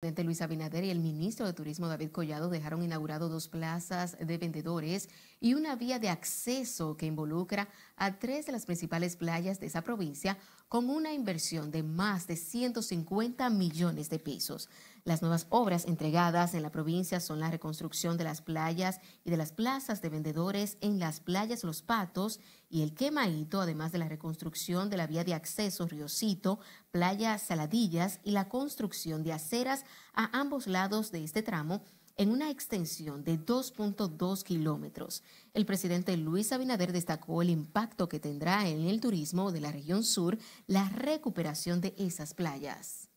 presidente Luis Abinader y el ministro de Turismo David Collado dejaron inaugurado dos plazas de vendedores y una vía de acceso que involucra a tres de las principales playas de esa provincia con una inversión de más de 150 millones de pesos. Las nuevas obras entregadas en la provincia son la reconstrucción de las playas y de las plazas de vendedores en las playas Los Patos y el Quemaito, además de la reconstrucción de la vía de acceso Riocito, Playa Saladillas y la construcción de aceras a ambos lados de este tramo en una extensión de 2.2 kilómetros. El presidente Luis Abinader destacó el impacto que tendrá en el turismo de la región sur la recuperación de esas playas.